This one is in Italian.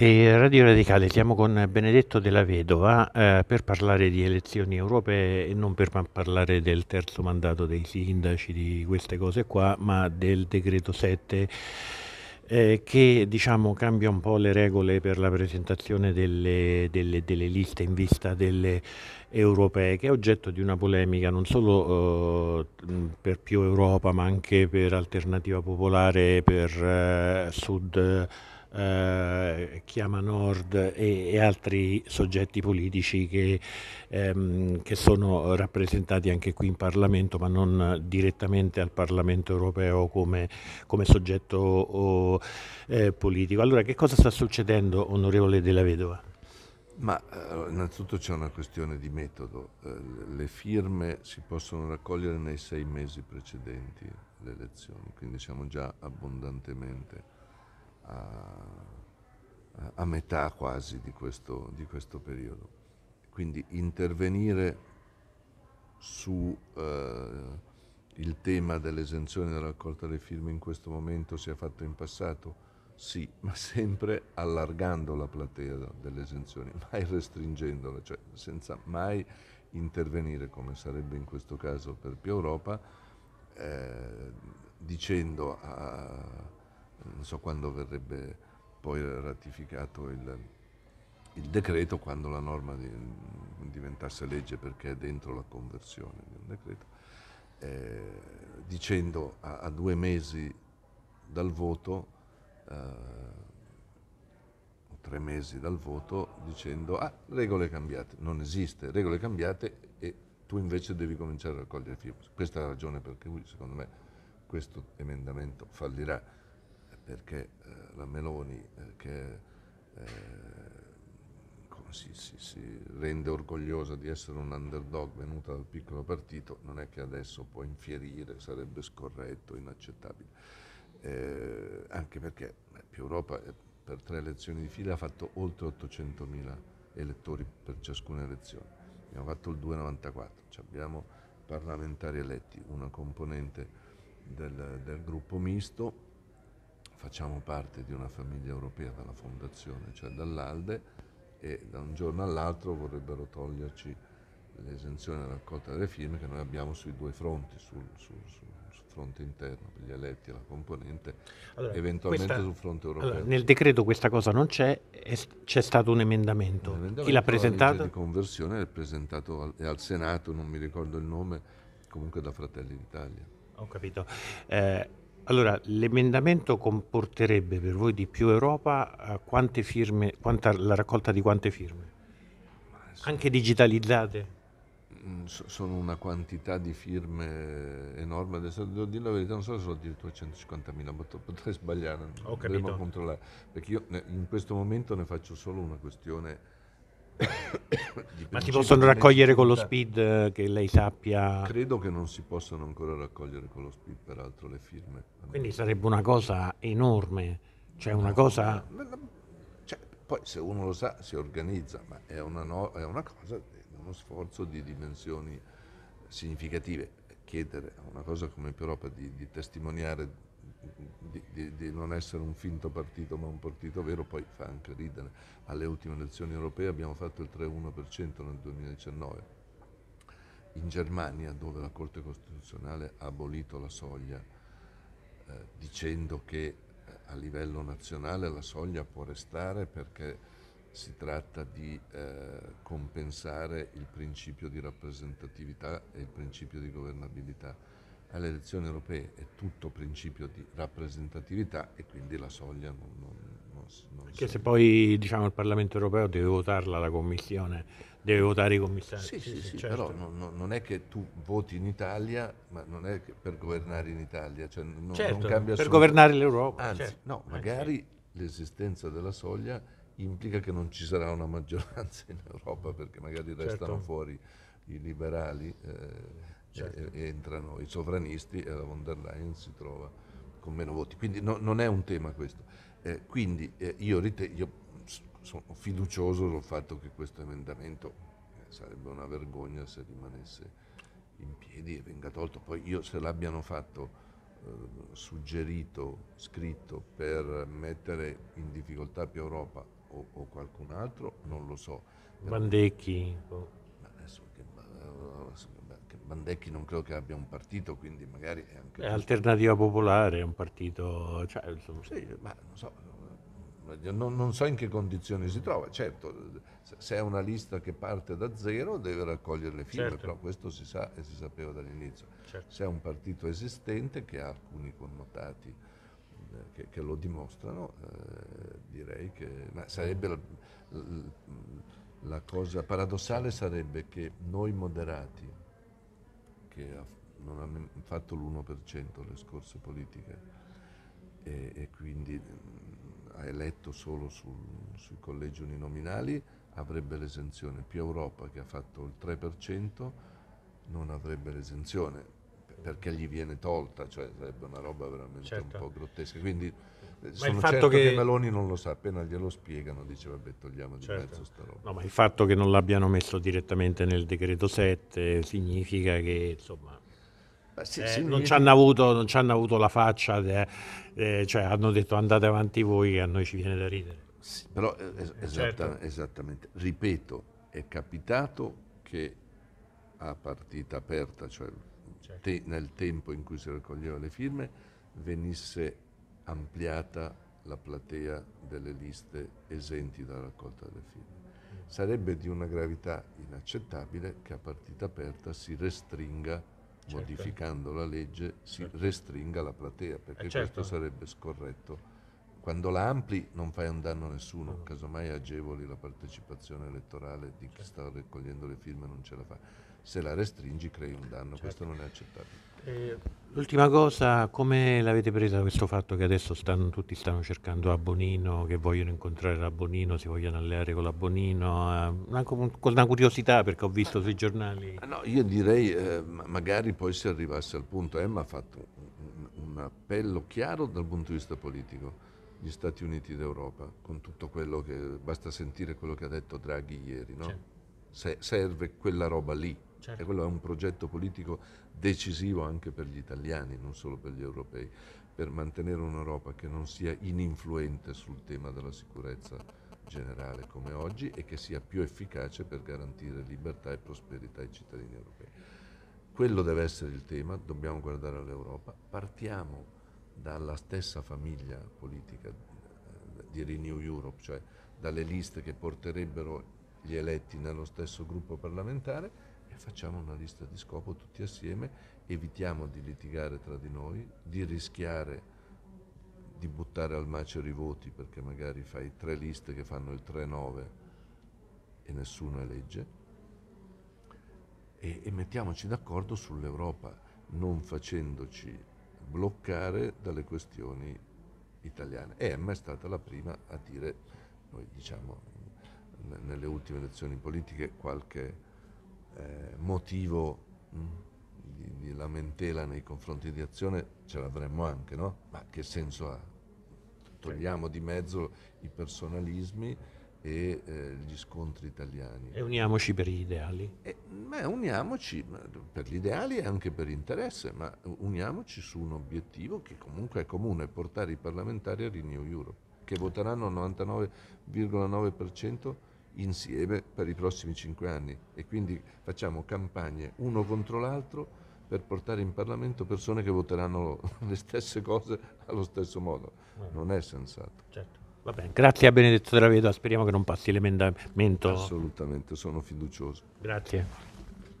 E Radio Radicale, siamo con Benedetto della Vedova eh, per parlare di elezioni europee e non per parlare del terzo mandato dei sindaci, di queste cose qua, ma del decreto 7 eh, che diciamo, cambia un po' le regole per la presentazione delle, delle, delle, liste in vista delle europee, che è oggetto di una polemica non solo eh, per più Europa, ma anche per Alternativa Popolare, per eh, Sud eh, chiama Nord e, e, altri soggetti politici che, ehm, che, sono rappresentati anche qui in Parlamento, ma non direttamente al Parlamento europeo come, come soggetto o, eh, politico. Allora, che cosa sta succedendo, onorevole Della Vedova? Ma eh, innanzitutto c'è una questione di metodo. Eh, le firme si possono raccogliere nei sei mesi precedenti le elezioni, quindi siamo già abbondantemente a, a metà quasi di questo, di questo, periodo. Quindi intervenire su eh, il tema dell'esenzione della raccolta delle firme in questo momento sia fatto in passato? Sì, ma sempre allargando la platea delle esenzioni, mai restringendola, cioè senza mai intervenire, come sarebbe in questo caso per più Europa, eh, dicendo a, non so quando verrebbe poi ratificato il, il decreto, quando la norma di, diventasse legge perché è dentro la conversione di un decreto, eh, dicendo a, a, due mesi dal voto, eh, tre mesi dal voto, dicendo ah, regole cambiate, non esiste, regole cambiate e tu invece devi cominciare a raccogliere firme. Questa è la ragione per cui secondo me questo emendamento fallirà perché eh, la Meloni eh, che eh, si, si, si, rende orgogliosa di essere un underdog venuta dal piccolo partito, non è che adesso può infierire, sarebbe scorretto, inaccettabile. Eh, anche perché beh, più Europa eh, per tre elezioni di fila ha fatto oltre 800.000 elettori per ciascuna elezione. Abbiamo fatto il 2,94, cioè abbiamo parlamentari eletti, una componente del, del gruppo misto facciamo parte di una famiglia europea dalla fondazione, cioè dall'Alde, e da un giorno all'altro vorrebbero toglierci l'esenzione della raccolta delle firme che noi abbiamo sui due fronti, sul, sul, sul, sul fronte interno per gli eletti e la componente, allora, eventualmente questa, sul fronte europeo. Allora, nel decreto questa cosa non c'è, c'è stato un emendamento. un emendamento. Chi l'ha presentato? di conversione è presentato al, è al Senato, non mi ricordo il nome, comunque da Fratelli d'Italia. Ho capito. Eh, allora, l'emendamento comporterebbe per voi di più Europa eh, firme, quanta, la raccolta di quante firme? Anche digitalizzate? Mm, sono una quantità di firme enorme, adesso devo dire la verità, non so se sono addirittura 150.000, potrei sbagliare, Ho dobbiamo controllare, perché io in questo momento ne faccio solo una questione ma si possono raccogliere con lo speed eh, che lei sappia? Credo che non si possano ancora raccogliere con lo speed, peraltro, le firme. Quindi sarebbe una cosa enorme, cioè una no, cosa... Ma, cioè, poi se uno lo sa si organizza, ma è una, no, è una cosa, uno sforzo di dimensioni significative. Chiedere a una cosa come Europa di, di testimoniare di, di, di, non essere un finto partito ma un partito vero, poi fa anche ridere. Alle ultime elezioni europee abbiamo fatto il 3,1% nel 2019. In Germania, dove la Corte Costituzionale ha abolito la soglia eh, dicendo che eh, a livello nazionale la soglia può restare perché si tratta di eh, compensare il principio di rappresentatività e il principio di governabilità alle elezioni europee è tutto principio di rappresentatività e quindi la soglia non... non, non, non Perché se poi diciamo, il Parlamento europeo deve votarla la Commissione, deve votare i commissari. Sì, sì, sì, sì certo. però non, non, è che tu voti in Italia, ma non è che per governare in Italia, cioè non, certo, non cambia per governare l'Europa. Anzi, certo. no, eh, magari l'esistenza della soglia implica che non ci sarà una maggioranza in Europa perché magari certo. restano fuori i liberali. Eh, cioè, certo. e, entrano i sovranisti e la von der Leyen si trova con meno voti. Quindi no, non è un tema questo. Eh, quindi eh, io, rite- io, sono fiducioso sul fatto che questo emendamento eh, sarebbe una vergogna se rimanesse in piedi e venga tolto. Poi io se l'abbiano fatto eh, suggerito, scritto per mettere in difficoltà più Europa o, o qualcun altro, non lo so. Bandecchi. Boh. Adesso che, eh, adesso Bandecchi non credo che abbia un partito, quindi magari è anche... È Alternativa Popolare, è un partito... Cioè, insomma, sì, ma non so, non, non so, in che condizioni si trova. Certo, se è una lista che parte da zero deve raccogliere le firme, certo. però questo si sa e si sapeva dall'inizio. Certo. Se è un partito esistente che ha alcuni connotati eh, che, che, lo dimostrano, eh, direi che... Ma sarebbe... La, la, la cosa paradossale sarebbe che noi moderati che ha, non ha fatto l'1% le scorse politiche e, e quindi mh, ha eletto solo sul, sui collegi uninominali, avrebbe l'esenzione. Più Europa che ha fatto il 3% non avrebbe l'esenzione perché gli viene tolta, cioè sarebbe una roba veramente certo. un po' grottesca. Quindi, sono il fatto certo che... che... Meloni non lo sa, appena glielo spiegano dice vabbè togliamo di certo. mezzo sta roba. No, ma il fatto che non l'abbiano messo direttamente nel decreto 7 significa che insomma sì, eh, sì, non, ci hanno avuto, avuto la faccia, de, eh, cioè hanno detto andate avanti voi che a noi ci viene da ridere. Sì, però eh, es- eh, esatta, certo. esattamente, ripeto, è capitato che a partita aperta, cioè certo. te- nel tempo in cui si raccoglievano le firme, venisse ampliata la platea delle liste esenti dalla raccolta delle firme. Sarebbe di una gravità inaccettabile che a partita aperta si restringa, certo. modificando la legge, si certo. restringa la platea, perché eh, certo. questo sarebbe scorretto quando la ampli non fai un danno a nessuno, casomai agevoli la partecipazione elettorale di chi sta raccogliendo le firme e non ce la fa. Se la restringi crei un danno, certo. questo non è accettabile. Eh, l'ultima cosa, come l'avete presa questo fatto che adesso stanno, tutti stanno cercando Abonino, che vogliono incontrare l'Abonino, si vogliono alleare con l'Abonino, eh, una, con una curiosità perché ho visto sui giornali. Ah, no, io direi eh, magari poi si arrivasse al punto, Emma ha fatto un, un appello chiaro dal punto di vista politico gli Stati Uniti d'Europa, con tutto quello che basta sentire quello che ha detto Draghi ieri, no? certo. Se serve quella roba lì. Certo. E quello è un progetto politico decisivo anche per gli italiani, non solo per gli europei, per mantenere un'Europa che non sia ininfluente sul tema della sicurezza generale come oggi e che sia più efficace per garantire libertà e prosperità ai cittadini europei. Quello deve essere il tema, dobbiamo guardare all'Europa, partiamo dalla stessa famiglia politica eh, di Renew Europe, cioè dalle liste che porterebbero gli eletti nello stesso gruppo parlamentare e facciamo una lista di scopo tutti assieme, evitiamo di litigare tra di noi, di rischiare di buttare al macero i voti perché magari fai tre liste che fanno il 3-9 e nessuno elegge e, e mettiamoci d'accordo sull'Europa non facendoci bloccare dalle questioni italiane. Emma è stata la prima a dire, noi diciamo, nelle ultime elezioni politiche qualche eh, motivo mh, mm, di, di, lamentela nei confronti di azione ce l'avremmo anche, no? Ma che senso ha? Togliamo di mezzo i personalismi e eh, gli scontri italiani. E uniamoci per gli ideali? E, beh, uniamoci per gli ideali e anche per interesse, ma uniamoci su un obiettivo che comunque è comune, portare i parlamentari a Renew Europe, che voteranno al 99,9% insieme per i prossimi cinque anni e quindi facciamo campagne uno contro l'altro per portare in Parlamento persone che voteranno le stesse cose allo stesso modo. Non è sensato. Certo. Va bene, grazie a Benedetto della Vedova, speriamo che non passi l'emendamento. Assolutamente, sono fiducioso. Grazie.